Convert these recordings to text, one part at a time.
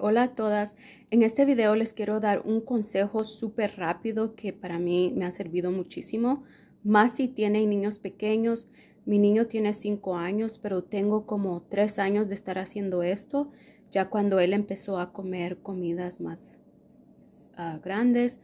hola a todas. En este video les quiero dar un consejo súper rápido que para mí me ha servido muchísimo. Más si tienen niños pequeños. Mi niño tiene cinco años, pero tengo como tres años de estar haciendo esto. Ya cuando él empezó a comer comidas más ah, grandes.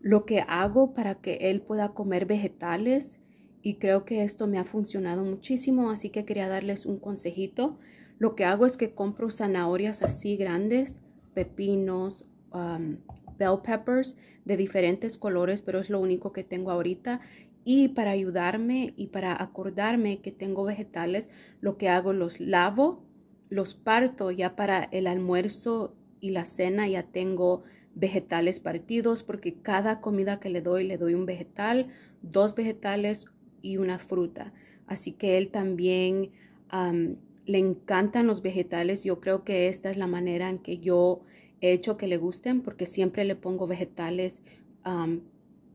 lo que hago para que él pueda comer vegetales y creo que esto me ha funcionado muchísimo, así que quería darles un consejito. Lo que hago es que compro zanahorias así grandes, pepinos, um, bell peppers de diferentes colores, pero es lo único que tengo ahorita. Y para ayudarme y para acordarme que tengo vegetales, lo que hago los lavo, los parto ya para el almuerzo y la cena ya tengo vegetales partidos porque cada comida que le doy le doy un vegetal, dos vegetales y una fruta. Así que él también le encantan los vegetales. Yo creo que esta es la manera en que yo he hecho que le gusten porque siempre le pongo vegetales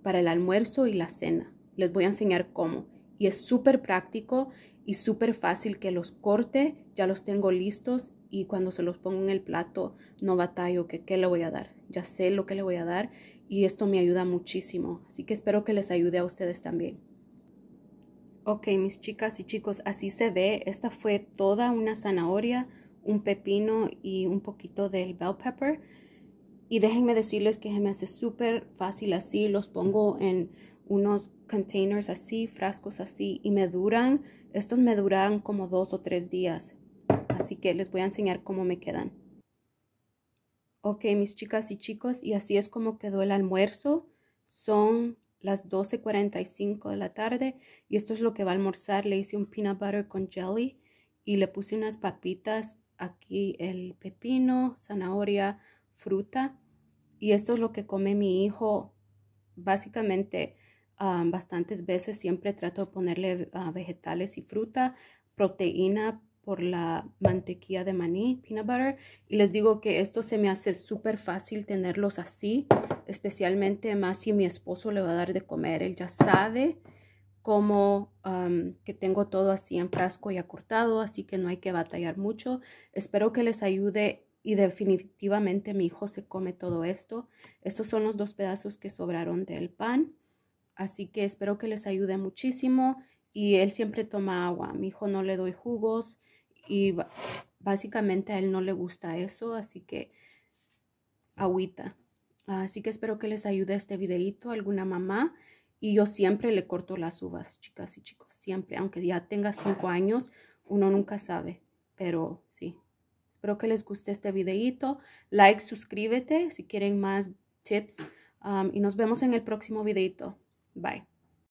para el almuerzo y la cena. Les voy a enseñar cómo. Y es súper práctico y súper fácil que los corte. Ya los tengo listos y cuando se los pongo en el plato no batallo que qué le voy a dar. Ya sé lo que le voy a dar y esto me ayuda muchísimo. Así que espero que les ayude a ustedes también. Ok, mis chicas y chicos, así se ve. Esta fue toda una zanahoria, un pepino y un poquito del bell pepper. Y déjenme decirles que se me hace súper fácil así. Los pongo en unos containers así, frascos así. Y me duran, estos me duran como dos o tres días. Así que les voy a enseñar cómo me quedan. Ok, mis chicas y chicos, y así es como quedó el almuerzo. Son las 12.45 de la tarde y esto es lo que va a almorzar. Le hice un peanut butter con jelly y le puse unas papitas, aquí el pepino, zanahoria, fruta y esto es lo que come mi hijo básicamente um, bastantes veces. Siempre trato de ponerle uh, vegetales y fruta, proteína por la mantequilla de maní, peanut butter. Y les digo que esto se me hace súper fácil tenerlos así especialmente más si mi esposo le va a dar de comer. Él ya sabe cómo que tengo todo así en frasco y acortado, así que no hay que batallar mucho. Espero que les ayude y definitivamente mi hijo se come todo esto. Estos son los dos pedazos que sobraron del pan, así que espero que les ayude muchísimo y él siempre toma agua. A mi hijo no le doy jugos y básicamente a él no le gusta eso, así que agüita. Así que espero que les ayude este videito alguna mamá. Y yo siempre le corto las uvas, chicas y chicos, siempre. Aunque ya tenga 5 años, uno nunca sabe. Pero sí, espero que les guste este videito. Like, suscríbete si quieren más tips. Um, y nos vemos en el próximo videito. Bye.